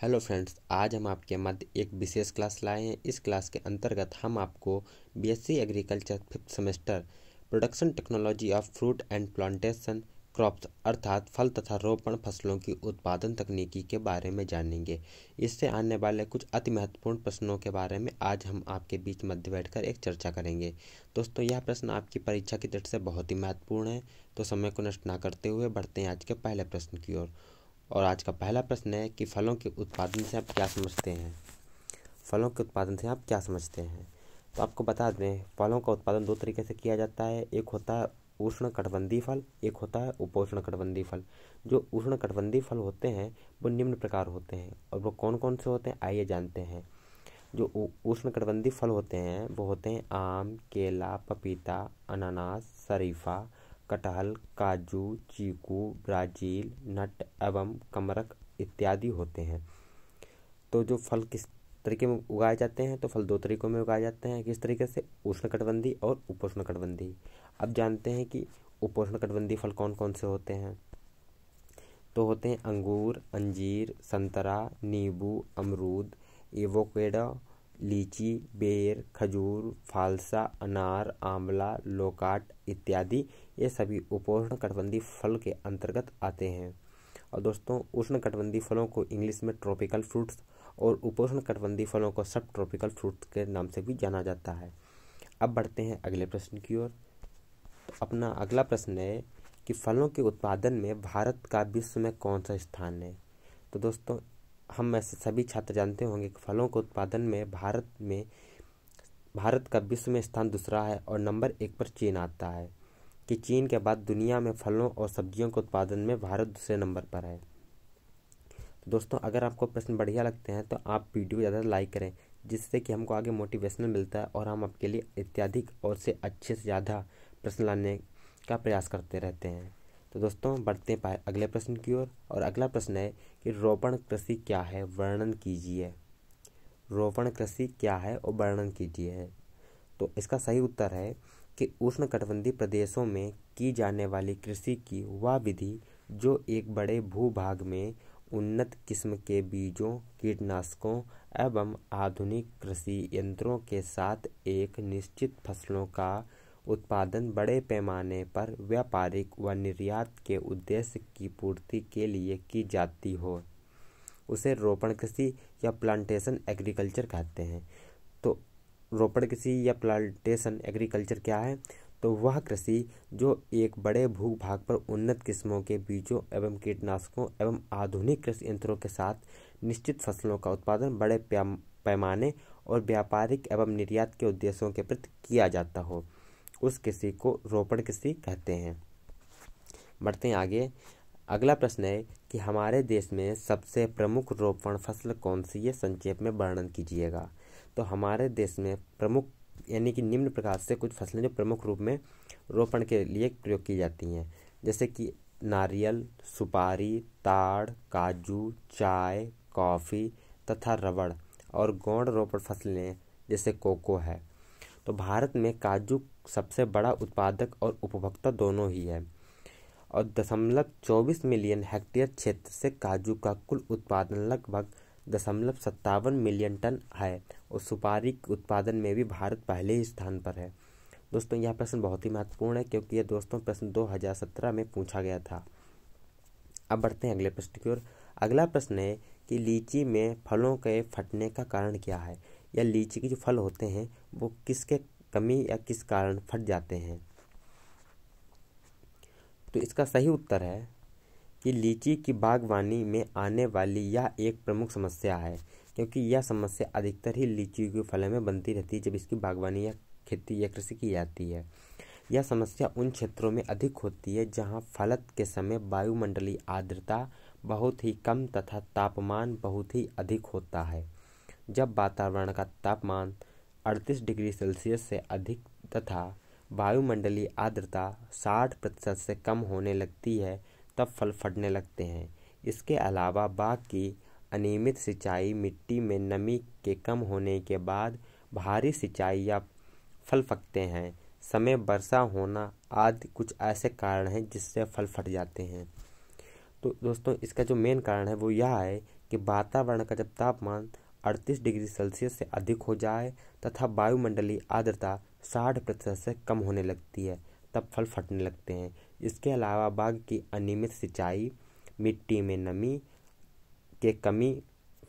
hello friends आज हम आपके मध्य एक विशेष क्लास लाए हैं इस क्लास के अंतर्गत हम आपको BSc agriculture fifth semester production technology of fruit and plantation crops अर्थात फल तथा रोपण फसलों की उत्पादन तकनीकी के बारे में जानेंगे इससे आने वाले कुछ अति महत्वपूर्ण प्रश्नों के बारे में आज हम आपके बीच मध्य बैठकर एक चर्चा करेंगे दोस्तों यह प्रश्न आपकी परीक्षा की दृष्टि से बहुत ही महत्वपूर्ण है तो समय को नष्ट ना करते हुए बढ़ते हैं आज के पहले प्रश्न की ओर और आज का पहला प्रश्न है कि फलों के उत्पादन से आप क्या समझते हैं फलों के उत्पादन से आप क्या समझते हैं तो आपको बता दें फलों का उत्पादन दो तरीके से किया जाता है एक होता है उष्ण कटबंधी फल एक होता है उपोष्ण कटबंधी फल जो उष्ण कटबंधी फल होते हैं वो निम्न प्रकार होते हैं और वो कौन कौन से होते हैं आइए जानते हैं जो उष्ण कटबंधी फल होते हैं वो होते हैं आम केला पपीता अनानास शरीफा कटहल, काजू, चीकू, ब्राजील नट एवं कमरक इत्यादि होते हैं तो जो फल किस तरीके में उगाए जाते हैं तो फल दो तरीक़ों में उगाए जाते हैं किस तरीके से उष्णकटबंधी और उपोष्णकटबंधी अब जानते हैं कि उपोष्णकटबंधी फल कौन कौन से होते हैं तो होते हैं अंगूर अंजीर संतरा नींबू अमरूद एवोकेडो लीची बेर खजूर फालसा अनार आंवला लोकाट इत्यादि ये सभी उपोष्ण कटबंधी फल के अंतर्गत आते हैं और दोस्तों उष्ण कटबंधी फलों को इंग्लिश में ट्रॉपिकल फ्रूट्स और उपोष्ण कटबंधी फलों को सब ट्रॉपिकल फ्रूट्स के नाम से भी जाना जाता है अब बढ़ते हैं अगले प्रश्न की ओर तो अपना अगला प्रश्न है कि फलों के उत्पादन में भारत का विश्व में कौन सा स्थान है तो दोस्तों हम ऐसे सभी छात्र जानते होंगे कि फलों के उत्पादन में भारत में भारत का विश्व में स्थान दूसरा है और नंबर एक पर चीन आता है कि चीन के बाद दुनिया में फलों और सब्जियों के उत्पादन में भारत दूसरे नंबर पर है तो दोस्तों अगर आपको प्रश्न बढ़िया लगते हैं तो आप वीडियो ज़्यादा लाइक करें जिससे कि हमको आगे मोटिवेशनल मिलता है और हम आपके लिए अत्याधिक और से अच्छे से ज़्यादा प्रश्न लाने का प्रयास करते रहते हैं तो दोस्तों बढ़ते पाए अगले प्रश्न की ओर और, और अगला प्रश्न है कि रोपण कृषि क्या है वर्णन कीजिए रोपण कृषि क्या है और वर्णन कीजिए तो इसका सही उत्तर है कि उष्णकटिबंधीय प्रदेशों में की जाने वाली कृषि की वह विधि जो एक बड़े भूभाग में उन्नत किस्म के बीजों कीटनाशकों एवं आधुनिक कृषि यंत्रों के साथ एक निश्चित फसलों का उत्पादन बड़े पैमाने पर व्यापारिक व निर्यात के उद्देश्य की पूर्ति के लिए की जाती हो उसे रोपण कृषि या प्लांटेशन एग्रीकल्चर कहते हैं तो रोपड़ कृषि या प्लांटेशन एग्रीकल्चर क्या है तो वह कृषि जो एक बड़े भाग पर उन्नत किस्मों के बीजों एवं कीटनाशकों एवं आधुनिक कृषि यंत्रों के साथ निश्चित फसलों का उत्पादन बड़े पैमाने और व्यापारिक एवं निर्यात के उद्देश्यों के प्रति किया जाता हो उस कृषि को रोपण कृषि कहते हैं बढ़ते हैं आगे अगला प्रश्न है कि हमारे देश में सबसे प्रमुख रोपण फसल कौन सी है संक्षेप में वर्णन कीजिएगा तो हमारे देश में प्रमुख यानी कि निम्न प्रकार से कुछ फसलें जो प्रमुख रूप में रोपण के लिए प्रयोग की जाती हैं जैसे कि नारियल सुपारी ताड़ काजू चाय कॉफ़ी तथा रबड़ और गौड़ रोपण फसलें जैसे कोको है तो भारत में काजू सबसे बड़ा उत्पादक और उपभोक्ता दोनों ही है और दशमलव चौबीस मिलियन हेक्टेयर क्षेत्र से काजू का कुल उत्पादन लगभग दशमलव सत्तावन मिलियन टन है और सुपारी उत्पादन में भी भारत पहले ही स्थान पर है दोस्तों यह प्रश्न बहुत ही महत्वपूर्ण है क्योंकि यह दोस्तों प्रश्न 2017 में पूछा गया था अब बढ़ते हैं अगले प्रश्न की ओर अगला प्रश्न है कि लीची में फलों के फटने का कारण क्या है या लीची के जो फल होते हैं वो किसके कमी या किस कारण फट जाते हैं तो इसका सही उत्तर है कि लीची की बागवानी में आने वाली यह एक प्रमुख समस्या है क्योंकि यह समस्या अधिकतर ही लीची के फल में बनती रहती है जब इसकी बागवानी या खेती या कृषि की जाती है यह समस्या उन क्षेत्रों में अधिक होती है जहाँ फलत के समय वायुमंडलीय आर्द्रता बहुत ही कम तथा तापमान बहुत ही अधिक होता है जब वातावरण का तापमान 38 डिग्री सेल्सियस से अधिक तथा वायुमंडलीय आर्द्रता 60 प्रतिशत से कम होने लगती है तब फल फटने लगते हैं इसके अलावा बाग की अनियमित सिंचाई मिट्टी में नमी के कम होने के बाद भारी सिंचाई या फल फकते हैं समय वर्षा होना आदि कुछ ऐसे कारण हैं जिससे फल फट जाते हैं तो दोस्तों इसका जो मेन कारण है वो यह है कि वातावरण का जब तापमान 38 डिग्री सेल्सियस से अधिक हो जाए तथा वायुमंडलीय आर्द्रता 60 प्रतिशत से कम होने लगती है तब फल फटने लगते हैं इसके अलावा बाग की अनियमित सिंचाई मिट्टी में नमी के कमी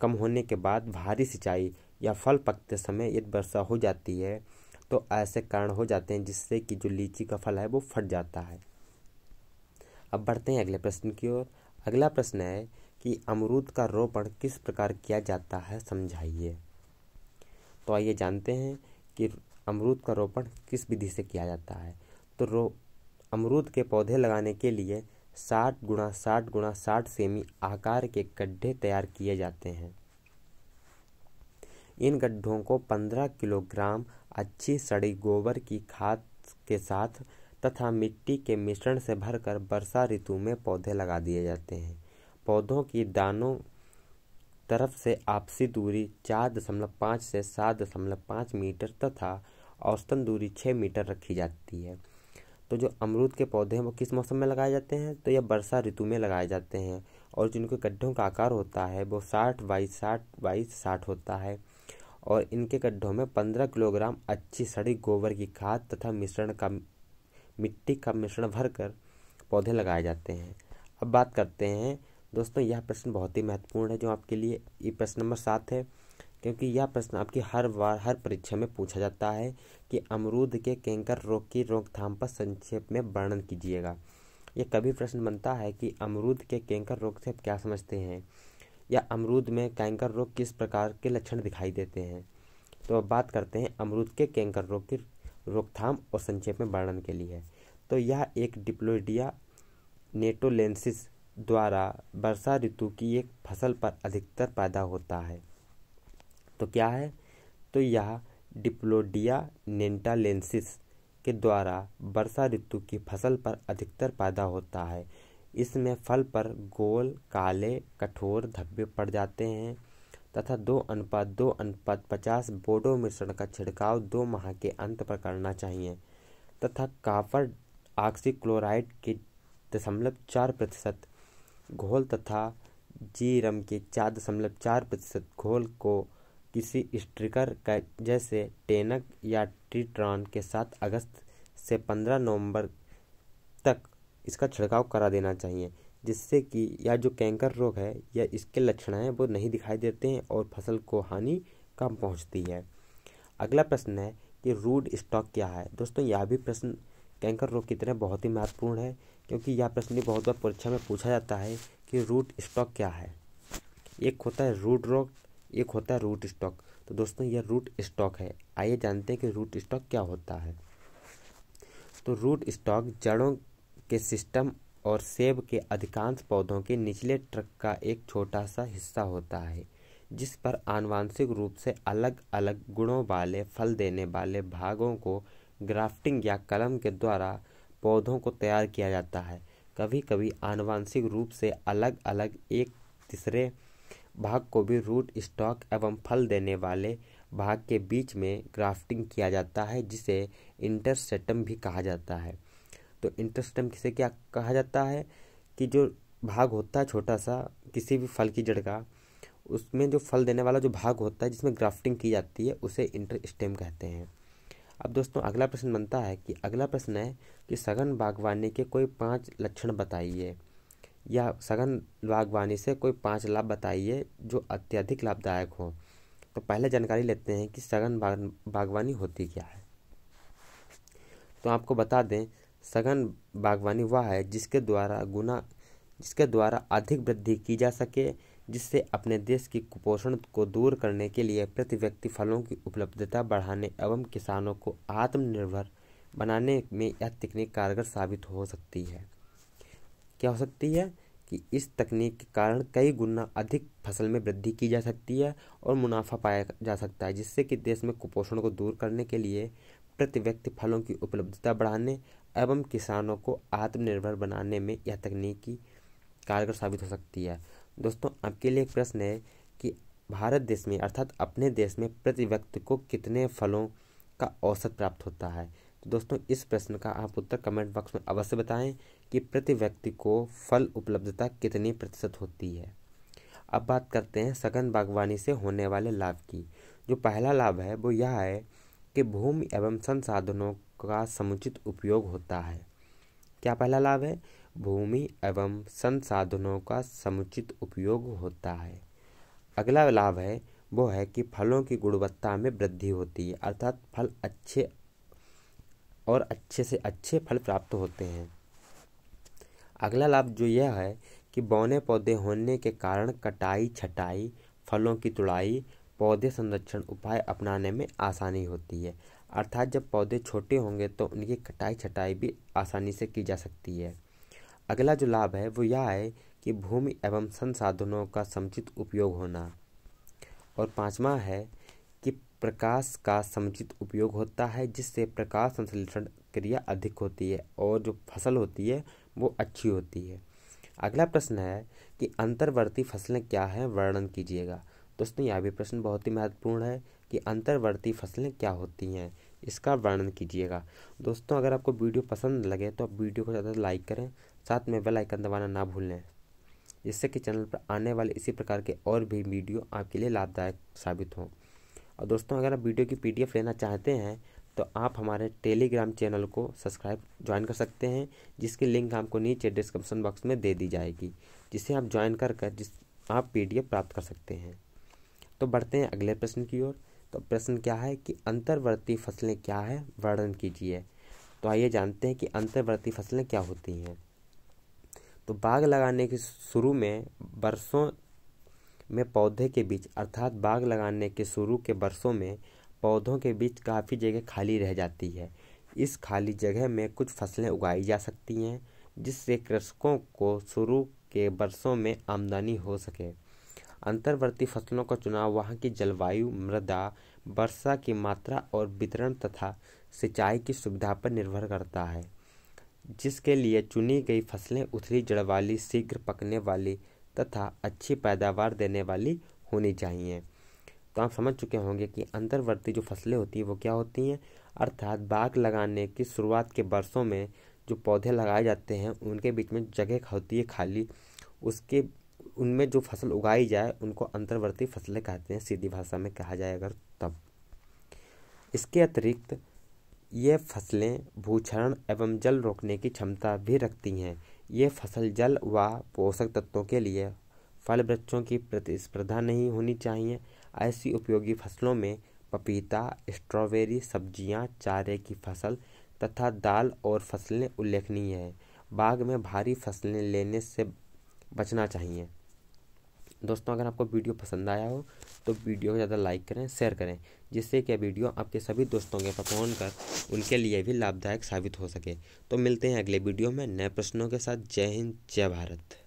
कम होने के बाद भारी सिंचाई या फल पकते समय यदि वर्षा हो जाती है तो ऐसे कारण हो जाते हैं जिससे कि जो लीची का फल है वो फट जाता है अब बढ़ते हैं अगले प्रश्न की ओर अगला प्रश्न है कि अमरूद का रोपण किस प्रकार किया जाता है समझाइए तो आइए जानते हैं कि अमरूद का रोपण किस विधि से किया जाता है तो रो अमरूद के पौधे लगाने के लिए साठ गुणा साठ गुणा साठ सेमी आकार के गड्ढे तैयार किए जाते हैं इन गड्ढों को पंद्रह किलोग्राम अच्छी सड़ी गोबर की खाद के साथ तथा मिट्टी के मिश्रण से भरकर वर्षा ऋतु में पौधे लगा दिए जाते हैं पौधों की दानों तरफ से आपसी दूरी चार दशमलव पाँच से सात दशमलव पाँच मीटर तथा औसतन दूरी छः मीटर रखी जाती है तो जो अमरूद के पौधे हैं वो किस मौसम में लगाए जाते हैं तो यह वर्षा ऋतु में लगाए जाते हैं और जिनके गड्ढों का आकार होता है वो साठ बाई साठ बाई साठ होता है और इनके गड्ढों में पंद्रह किलोग्राम अच्छी सड़ी गोबर की खाद तथा मिश्रण का मिट्टी का मिश्रण भर कर पौधे लगाए जाते हैं अब बात करते हैं दोस्तों यह प्रश्न बहुत ही महत्वपूर्ण है जो आपके लिए ये प्रश्न नंबर सात है क्योंकि यह प्रश्न आपकी हर बार हर परीक्षा में पूछा जाता है कि अमरूद के कैंकर रोग की रोकथाम पर संक्षेप में वर्णन कीजिएगा यह कभी प्रश्न बनता है कि अमरूद के कैंकर रोग से आप क्या समझते हैं या अमरूद में कैंकर रोग किस प्रकार के लक्षण दिखाई देते हैं तो अब बात करते हैं अमरूद के कैंकर रोग की रोकथाम और संक्षेप में वर्णन के लिए तो यह एक डिप्लोइडिया नेटोलेंसिस द्वारा वर्षा ऋतु की एक फसल पर अधिकतर पैदा होता है तो क्या है तो यह डिप्लोडिया नेंटालेंसिस के द्वारा वर्षा ऋतु की फसल पर अधिकतर पैदा होता है इसमें फल पर गोल काले कठोर धब्बे पड़ जाते हैं तथा दो अनुपात दो अनुपात पचास बोडो मिश्रण का छिड़काव दो माह के अंत पर करना चाहिए तथा कापर ऑक्सीक्लोराइड के दशमलव चार प्रतिशत घोल तथा जीरम के चार दशमलव चार प्रतिशत घोल को किसी स्ट्रिकर का जैसे टेनक या टीट्रॉन के साथ अगस्त से पंद्रह नवंबर तक इसका छिड़काव करा देना चाहिए जिससे कि यह जो कैंकर रोग है या इसके लक्षण हैं वो नहीं दिखाई देते हैं और फसल को हानि कम पहुंचती है अगला प्रश्न है कि रूड स्टॉक क्या है दोस्तों यह भी प्रश्न कैंकर रोग की तरह बहुत ही महत्वपूर्ण है क्योंकि यह प्रश्न भी बहुत बार परीक्षा में पूछा जाता है कि रूट स्टॉक क्या है एक होता है रूट रोग एक होता है रूट स्टॉक तो दोस्तों यह रूट स्टॉक है आइए जानते हैं कि रूट स्टॉक क्या होता है तो रूट स्टॉक जड़ों के सिस्टम और सेब के अधिकांश पौधों के निचले ट्रक का एक छोटा सा हिस्सा होता है जिस पर आनुवांशिक रूप से अलग अलग गुणों वाले फल देने वाले भागों को ग्राफ्टिंग या कलम के द्वारा पौधों को तैयार किया जाता है कभी कभी आनुवांशिक रूप से अलग अलग एक तीसरे भाग को भी रूट स्टॉक एवं फल देने वाले भाग के बीच में ग्राफ्टिंग किया जाता है जिसे इंटरसेटम भी कहा जाता है तो इंटरसेटम किसे क्या कहा जाता है कि जो भाग होता है छोटा सा किसी भी फल की जड़ का उसमें जो फल देने वाला जो भाग होता है जिसमें ग्राफ्टिंग की जाती है उसे इंटरस्टेम कहते हैं अब दोस्तों अगला प्रश्न बनता है कि अगला प्रश्न है कि सघन बागवानी के कोई पांच लक्षण बताइए या सघन बागवानी से कोई पाँच लाभ बताइए जो अत्यधिक लाभदायक हो तो पहले जानकारी लेते हैं कि सघन बाग, बागवानी होती क्या है तो आपको बता दें सघन बागवानी वह है जिसके द्वारा गुना जिसके द्वारा अधिक वृद्धि की जा सके जिससे अपने देश की कुपोषण को दूर करने के लिए प्रति व्यक्ति फलों की उपलब्धता बढ़ाने एवं किसानों को आत्मनिर्भर बनाने में यह तकनीक कारगर साबित हो सकती है क्या हो सकती है कि इस तकनीक के कारण कई गुना अधिक फसल में वृद्धि की जा सकती है और मुनाफा पाया जा सकता है जिससे कि देश में कुपोषण को दूर करने के लिए प्रति व्यक्ति फलों की उपलब्धता बढ़ाने एवं किसानों को आत्मनिर्भर बनाने में यह तकनीकी कारगर साबित हो सकती है दोस्तों आपके लिए एक प्रश्न है कि भारत देश में अर्थात अपने देश में प्रति व्यक्ति को कितने फलों का औसत प्राप्त होता है तो दोस्तों इस प्रश्न का आप उत्तर कमेंट बॉक्स में अवश्य बताएं कि प्रति व्यक्ति को फल उपलब्धता कितनी प्रतिशत होती है अब बात करते हैं सघन बागवानी से होने वाले लाभ की जो पहला लाभ है वो यह है कि भूमि एवं संसाधनों का समुचित उपयोग होता है क्या पहला लाभ है भूमि एवं संसाधनों का समुचित उपयोग होता है अगला लाभ है वो है कि फलों की गुणवत्ता में वृद्धि होती है अर्थात फल अच्छे और अच्छे से अच्छे फल प्राप्त होते हैं अगला लाभ जो यह है कि बौने पौधे होने के कारण कटाई छटाई फलों की तुड़ाई पौधे संरक्षण उपाय अपनाने में आसानी होती है अर्थात जब पौधे छोटे होंगे तो उनकी कटाई छटाई भी आसानी से की जा सकती है अगला जो लाभ है वो यह है कि भूमि एवं संसाधनों का समुचित उपयोग होना और पांचवा है कि प्रकाश का समुचित उपयोग होता है जिससे प्रकाश संश्लेषण क्रिया अधिक होती है और जो फसल होती है वो अच्छी होती है अगला प्रश्न है कि अंतर्वर्ती फसलें क्या हैं वर्णन कीजिएगा दोस्तों यह भी प्रश्न बहुत ही महत्वपूर्ण है कि अंतर्वर्ती फसलें क्या होती हैं इसका वर्णन कीजिएगा दोस्तों अगर आपको वीडियो पसंद लगे तो आप वीडियो को ज़्यादा लाइक करें साथ में बेल आइकन दबाना ना भूलें जिससे कि चैनल पर आने वाले इसी प्रकार के और भी वीडियो आपके लिए लाभदायक साबित हों और दोस्तों अगर आप वीडियो की पीडीएफ लेना चाहते हैं तो आप हमारे टेलीग्राम चैनल को सब्सक्राइब ज्वाइन कर सकते हैं जिसकी लिंक आपको नीचे डिस्क्रिप्शन बॉक्स में दे दी जाएगी जिसे आप ज्वाइन कर कर जिस आप पी प्राप्त कर सकते हैं तो बढ़ते हैं अगले प्रश्न की ओर तो प्रश्न क्या है कि अंतर्वर्ती फसलें क्या है वर्णन कीजिए तो आइए जानते हैं कि अंतर्वर्ती फसलें क्या होती हैं तो बाग लगाने के शुरू में बरसों में पौधे के बीच अर्थात बाग लगाने के शुरू के बरसों में पौधों के बीच काफ़ी जगह खाली रह जाती है इस खाली जगह में कुछ फसलें उगाई जा सकती हैं जिससे कृषकों को शुरू के वर्षों में आमदनी हो सके अंतर्वर्ती फसलों का चुनाव वहाँ की जलवायु मृदा वर्षा की मात्रा और वितरण तथा सिंचाई की सुविधा पर निर्भर करता है जिसके लिए चुनी गई फसलें उथली जड़ वाली शीघ्र पकने वाली तथा अच्छी पैदावार देने वाली होनी चाहिए तो आप समझ चुके होंगे कि अंतर्वर्ती जो फसलें होती हैं वो क्या होती हैं अर्थात बाग लगाने की शुरुआत के वर्षों में जो पौधे लगाए जाते हैं उनके बीच में जगह होती है खाली उसके उनमें जो फसल उगाई जाए उनको अंतर्वर्ती फसलें कहते हैं सीधी भाषा में कहा जाए अगर तब इसके अतिरिक्त ये फसलें भूक्षरण एवं जल रोकने की क्षमता भी रखती हैं ये फसल जल व पोषक तत्वों के लिए फल वृक्षों की प्रतिस्पर्धा नहीं होनी चाहिए ऐसी उपयोगी फसलों में पपीता स्ट्रॉबेरी सब्जियां चारे की फसल तथा दाल और फसलें उल्लेखनीय हैं बाग में भारी फसलें लेने से बचना चाहिए दोस्तों अगर आपको वीडियो पसंद आया हो तो वीडियो को ज़्यादा लाइक करें शेयर करें जिससे कि वीडियो आपके सभी दोस्तों के पहुँच कर उनके लिए भी लाभदायक साबित हो सके तो मिलते हैं अगले वीडियो में नए प्रश्नों के साथ जय हिंद जय भारत